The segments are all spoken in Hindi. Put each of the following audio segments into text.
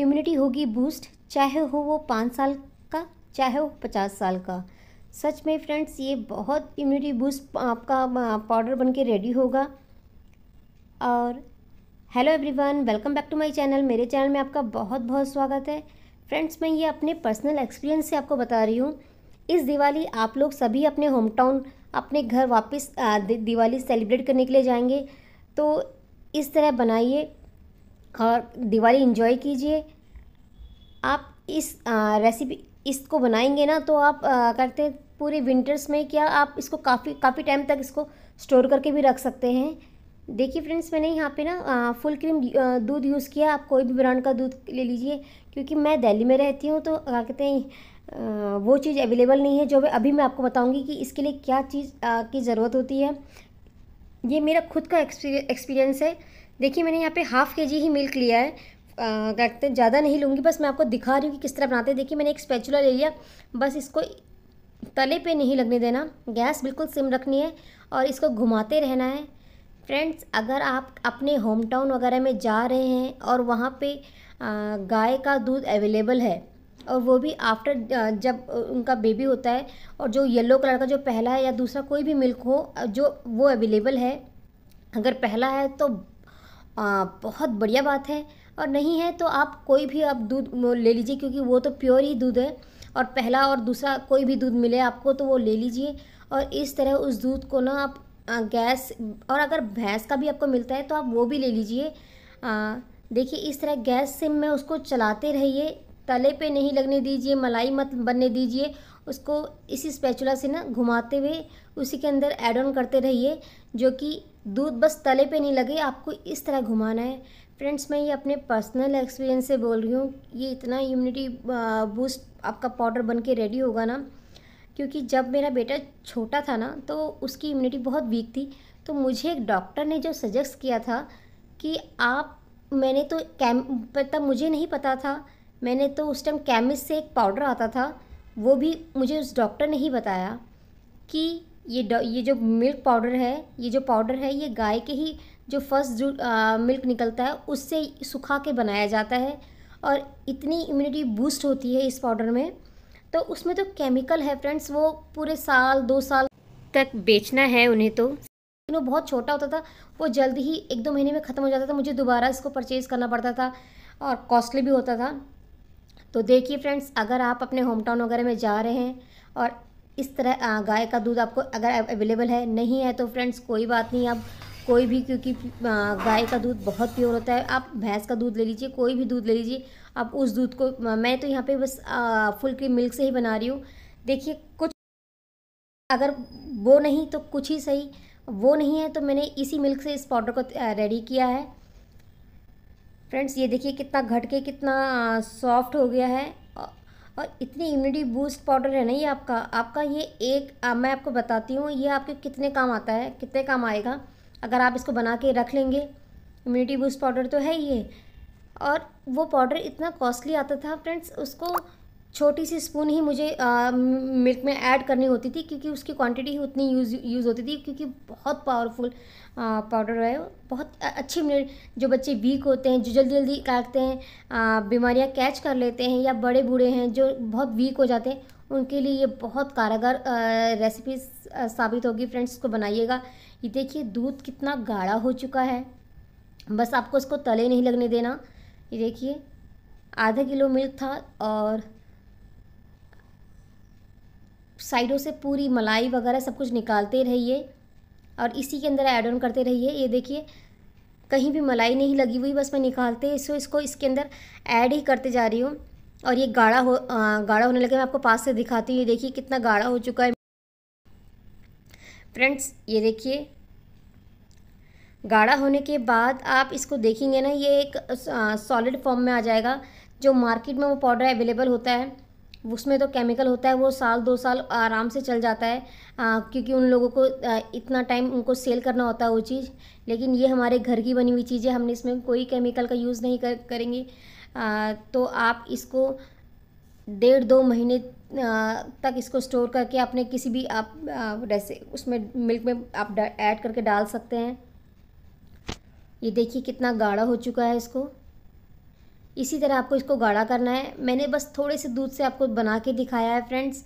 इम्यूनिटी होगी बूस्ट चाहे हो वो पाँच साल का चाहे वो पचास साल का सच में फ्रेंड्स ये बहुत इम्यूनिटी बूस्ट आपका पाउडर बन के रेडी होगा और hello everyone welcome back to my channel मेरे चैनल में आपका बहुत बहुत स्वागत है फ्रेंड्स मैं ये अपने पर्सनल एक्सपीरियंस से आपको बता रही हूँ इस दिवाली आप लोग सभी अपने होम टाउन अपने घर वापस दिवाली सेलिब्रेट करने के लिए जाएंगे तो इस तरह बनाइए और दिवाली इन्जॉय कीजिए आप इस रेसिपी इसको बनाएंगे ना तो आप आ, करते हैं पूरे विंटर्स में क्या आप इसको काफ़ी काफ़ी टाइम तक इसको स्टोर करके भी रख सकते हैं देखिए फ्रेंड्स मैंने यहाँ पे ना आ, फुल क्रीम दूध यूज़ किया आप कोई भी ब्रांड का दूध ले लीजिए क्योंकि मैं दिल्ली में रहती हूँ तो क्या कहते हैं वो चीज़ अवेलेबल नहीं है जो मैं अभी मैं आपको बताऊँगी कि इसके लिए क्या चीज़ आ, की ज़रूरत होती है ये मेरा खुद का एक्सपीरियंस है देखिए मैंने यहाँ पे हाफ़ के जी ही मिल्क लिया है रखते ज़्यादा नहीं लूँगी बस मैं आपको दिखा रही हूँ कि किस तरह बनाते हैं देखिए मैंने एक स्पैचुला ले लिया बस इसको तले पे नहीं लगने देना गैस बिल्कुल सिम रखनी है और इसको घुमाते रहना है फ्रेंड्स अगर आप अपने होम टाउन वगैरह में जा रहे हैं और वहाँ पर गाय का दूध अवेलेबल है और वो भी आफ्टर जब उनका बेबी होता है और जो येलो कलर का जो पहला है या दूसरा कोई भी मिल्क हो जो वो अवेलेबल है अगर पहला है तो आ, बहुत बढ़िया बात है और नहीं है तो आप कोई भी आप दूध ले लीजिए क्योंकि वो तो प्योर ही दूध है और पहला और दूसरा कोई भी दूध मिले आपको तो वो ले लीजिए और इस तरह उस दूध को ना आप गैस और अगर भैंस का भी आपको मिलता है तो आप वो भी ले लीजिए देखिए इस तरह गैस से में उसको चलाते रहिए तले पे नहीं लगने दीजिए मलाई मत बनने दीजिए उसको इसी स्पैचुला से ना घुमाते हुए उसी के अंदर ऐड ऑन करते रहिए जो कि दूध बस तले पे नहीं लगे आपको इस तरह घुमाना है फ्रेंड्स मैं ये अपने पर्सनल एक्सपीरियंस से बोल रही हूँ ये इतना इम्यूनिटी बूस्ट आपका पाउडर बन के रेडी होगा ना क्योंकि जब मेरा बेटा छोटा था ना तो उसकी इम्यूनिटी बहुत वीक थी तो मुझे एक डॉक्टर ने जो सजेस्ट किया था कि आप मैंने तो कैम तब मुझे नहीं पता था मैंने तो उस टाइम केमिस्ट से एक पाउडर आता था वो भी मुझे उस डॉक्टर ने ही बताया कि ये ये जो मिल्क पाउडर है ये जो पाउडर है ये गाय के ही जो फर्स्ट जो मिल्क निकलता है उससे सुखा के बनाया जाता है और इतनी इम्यूनिटी बूस्ट होती है इस पाउडर में तो उसमें तो केमिकल है फ्रेंड्स वो पूरे साल दो साल तक बेचना है उन्हें तो वो बहुत छोटा होता था वो जल्द ही एक दो महीने में ख़त्म हो जाता था मुझे दोबारा इसको परचेज़ करना पड़ता था और कॉस्टली भी होता था तो देखिए फ्रेंड्स अगर आप अपने होम टाउन वगैरह में जा रहे हैं और इस तरह हाँ, गाय का दूध आपको अगर अवेलेबल है नहीं है तो फ्रेंड्स कोई बात नहीं आप कोई भी क्योंकि हाँ, गाय का दूध बहुत प्योर होता है आप भैंस का दूध ले लीजिए कोई भी दूध ले लीजिए आप उस दूध को मैं तो यहाँ पे बस फुल क्रीम मिल्क से ही बना रही हूँ देखिए कुछ अगर वो नहीं तो कुछ ही सही वो नहीं है तो मैंने इसी मिल्क से इस पाउडर को रेडी किया है फ्रेंड्स ये देखिए कितना घट के कितना सॉफ्ट हो गया है और इतनी इम्यूनिटी बूस्ट पाउडर है ना ये आपका आपका ये एक आ, मैं आपको बताती हूँ ये आपके कितने काम आता है कितने काम आएगा अगर आप इसको बना के रख लेंगे इम्यूनिटी बूस्ट पाउडर तो है ये और वो पाउडर इतना कॉस्टली आता था फ्रेंड्स उसको छोटी सी स्पून ही मुझे आ, मिल्क में ऐड करनी होती थी क्योंकि उसकी क्वांटिटी उतनी यूज़ यूज़ होती थी क्योंकि बहुत पावरफुल पाउडर है बहुत अच्छी जो बच्चे वीक होते हैं जो जल्दी जल्दी काटते हैं बीमारियां कैच कर लेते हैं या बड़े बूढ़े हैं जो बहुत वीक हो जाते हैं उनके लिए ये बहुत कारगर रेसिपी साबित होगी फ्रेंड्स को बनाइएगा ये देखिए दूध कितना गाढ़ा हो चुका है बस आपको इसको तले नहीं लगने देना ये देखिए आधा किलो मिल्क था और साइडों से पूरी मलाई वगैरह सब कुछ निकालते रहिए और इसी के अंदर ऐड ऑन करते रहिए ये देखिए कहीं भी मलाई नहीं लगी हुई बस मैं निकालते इसको इसको इसके अंदर ऐड ही करते जा रही हूँ और ये गाढ़ा हो आ, गाढ़ा होने लगे मैं आपको पास से दिखाती हूँ ये देखिए कितना गाढ़ा हो चुका है फ्रेंड्स ये देखिए गाढ़ा होने के बाद आप इसको देखेंगे ना ये एक सॉलिड फॉर्म में आ जाएगा जो मार्केट में वो पाउडर अवेलेबल होता है उसमें तो केमिकल होता है वो साल दो साल आराम से चल जाता है आ, क्योंकि उन लोगों को आ, इतना टाइम उनको सेल करना होता है वो चीज़ लेकिन ये हमारे घर की बनी हुई चीज़ है हमने इसमें कोई केमिकल का यूज़ नहीं कर, करेंगे आ, तो आप इसको डेढ़ दो महीने तक इसको स्टोर करके अपने किसी भी आप जैसे उसमें मिल्क में आप ऐड करके डाल सकते हैं ये देखिए कितना गाढ़ा हो चुका है इसको इसी तरह आपको इसको गाढ़ा करना है मैंने बस थोड़े से दूध से आपको बना के दिखाया है फ्रेंड्स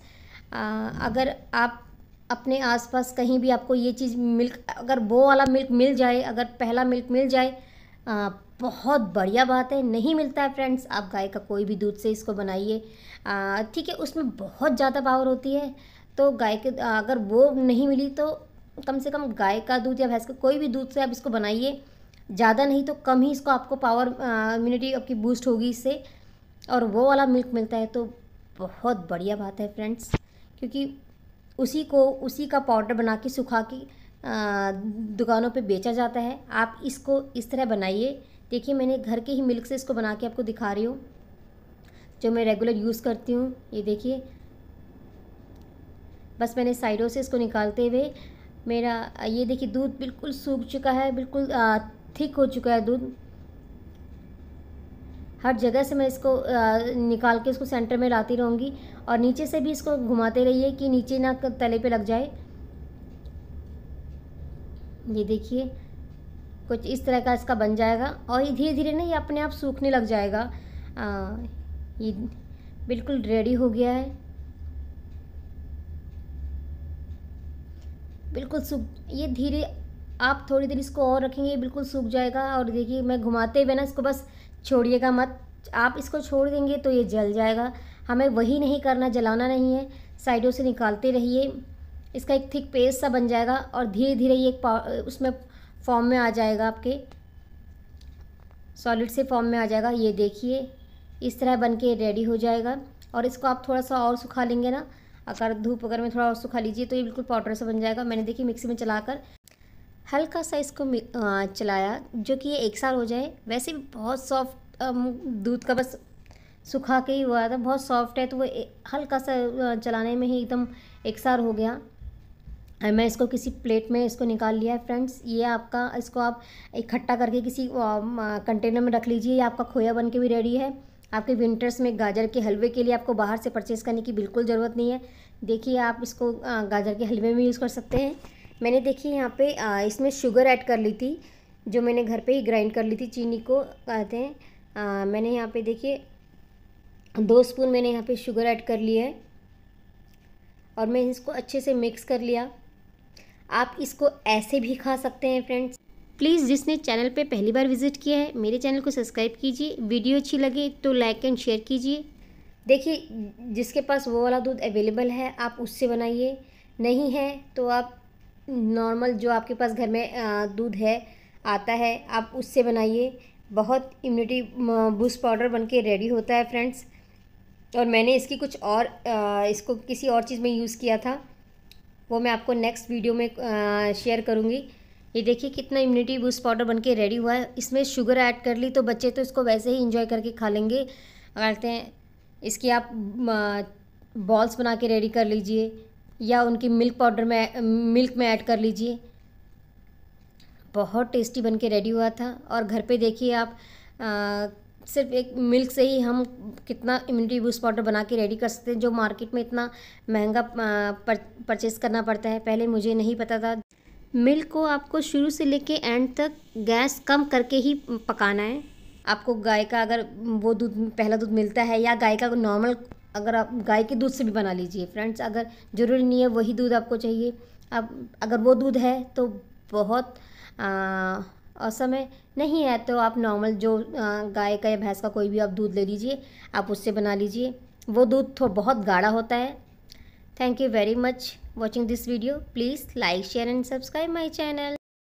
अगर आप अपने आसपास कहीं भी आपको ये चीज़ मिल्क अगर वो वाला मिल्क मिल जाए अगर पहला मिल्क मिल जाए आ, बहुत बढ़िया बात है नहीं मिलता है फ्रेंड्स आप गाय का कोई भी दूध से इसको बनाइए ठीक है उसमें बहुत ज़्यादा पावर होती है तो गाय के अगर वो नहीं मिली तो कम से कम गाय का दूध या भैंस का कोई भी दूध से आप इसको बनाइए ज़्यादा नहीं तो कम ही इसको आपको पावर इम्यूनिटी आपकी बूस्ट होगी इससे और वो वाला मिल्क मिलता है तो बहुत बढ़िया बात है फ्रेंड्स क्योंकि उसी को उसी का पाउडर बना के सुखा के दुकानों पे बेचा जाता है आप इसको इस तरह बनाइए देखिए मैंने घर के ही मिल्क से इसको बना के आपको दिखा रही हूँ जो मैं रेगुलर यूज़ करती हूँ ये देखिए बस मैंने साइडों से इसको निकालते हुए मेरा ये देखिए दूध बिल्कुल सूख चुका है बिल्कुल ठीक हो चुका है दूध हर जगह से मैं इसको निकाल के इसको सेंटर में लाती रहूँगी और नीचे से भी इसको घुमाते रहिए कि नीचे ना तले पे लग जाए ये देखिए कुछ इस तरह का इसका बन जाएगा और ये धीरे धीरे ना ये अपने आप सूखने लग जाएगा आ, ये बिल्कुल रेडी हो गया है बिल्कुल सूख ये धीरे आप थोड़ी देर इसको और रखेंगे बिल्कुल सूख जाएगा और देखिए मैं घुमाते हुए ना इसको बस छोड़िएगा मत आप इसको छोड़ देंगे तो ये जल जाएगा हमें वही नहीं करना जलाना नहीं है साइडों से निकालते रहिए इसका एक थिक पेस्ट सा बन जाएगा और धीरे धीरे ये एक उसमें फॉर्म में आ जाएगा आपके सॉलिड से फॉर्म में आ जाएगा ये देखिए इस तरह बन के रेडी हो जाएगा और इसको आप थोड़ा सा और सुखा लेंगे ना अगर धूप अगर में थोड़ा और सुखा लीजिए तो ये बिल्कुल पाउडर सा बन जाएगा मैंने देखिए मिक्सी में चलाकर हल्का सा इसको चलाया जो कि ये एक साल हो जाए वैसे भी बहुत सॉफ्ट दूध का बस सुखा के ही हुआ था बहुत सॉफ्ट है तो वो हल्का सा चलाने में ही एकदम एक सार हो गया मैं इसको किसी प्लेट में इसको निकाल लिया है फ्रेंड्स ये आपका इसको आप इकट्ठा करके किसी कंटेनर में रख लीजिए ये आपका खोया बन के भी रेडी है आपके विंटर्स में गाजर के हलवे के लिए आपको बाहर से परचेज़ करने की बिल्कुल ज़रूरत नहीं है देखिए आप इसको गाजर के हलवे में यूज़ कर सकते हैं मैंने देखिए यहाँ पे इसमें शुगर ऐड कर ली थी जो मैंने घर पे ही ग्राइंड कर ली थी चीनी को कहते हैं मैंने यहाँ पे देखिए दो स्पून मैंने यहाँ पे शुगर ऐड कर लिया है और मैं इसको अच्छे से मिक्स कर लिया आप इसको ऐसे भी खा सकते हैं फ्रेंड्स प्लीज़ जिसने चैनल पे पहली बार विजिट किया है मेरे चैनल को सब्सक्राइब कीजिए वीडियो अच्छी लगे तो लाइक एंड शेयर कीजिए देखिए जिसके पास वो वाला दूध अवेलेबल है आप उससे बनाइए नहीं है तो आप नॉर्मल जो आपके पास घर में दूध है आता है आप उससे बनाइए बहुत इम्यूनिटी बूस्ट पाउडर बन के रेडी होता है फ्रेंड्स और मैंने इसकी कुछ और इसको किसी और चीज़ में यूज़ किया था वो मैं आपको नेक्स्ट वीडियो में शेयर करूँगी ये देखिए कितना इम्यूनिटी बूस्ट पाउडर बन के रेडी हुआ है इसमें शुगर ऐड कर ली तो बच्चे तो इसको वैसे ही इंजॉय करके खा लेंगे कहते हैं इसकी आप बॉल्स बना के रेडी कर लीजिए या उनकी मिल्क पाउडर में मिल्क में ऐड कर लीजिए बहुत टेस्टी बन के रेडी हुआ था और घर पे देखिए आप आ, सिर्फ एक मिल्क से ही हम कितना इम्यूनिटी बूस्ट पाउडर बना के रेडी कर सकते हैं जो मार्केट में इतना महंगा पर, परचेस करना पड़ता है पहले मुझे नहीं पता था मिल्क को आपको शुरू से लेके एंड तक गैस कम करके ही पकाना है आपको गाय का अगर वो दूध पहला दूध मिलता है या गाय का नॉर्मल अगर आप गाय के दूध से भी बना लीजिए फ्रेंड्स अगर ज़रूरी नहीं है वही दूध आपको चाहिए आप अगर वो दूध है तो बहुत असम है नहीं है तो आप नॉर्मल जो गाय का या भैंस का कोई भी आप दूध ले लीजिए आप उससे बना लीजिए वो दूध थोड़ा बहुत गाढ़ा होता है thank you very much watching this video please like share and subscribe my channel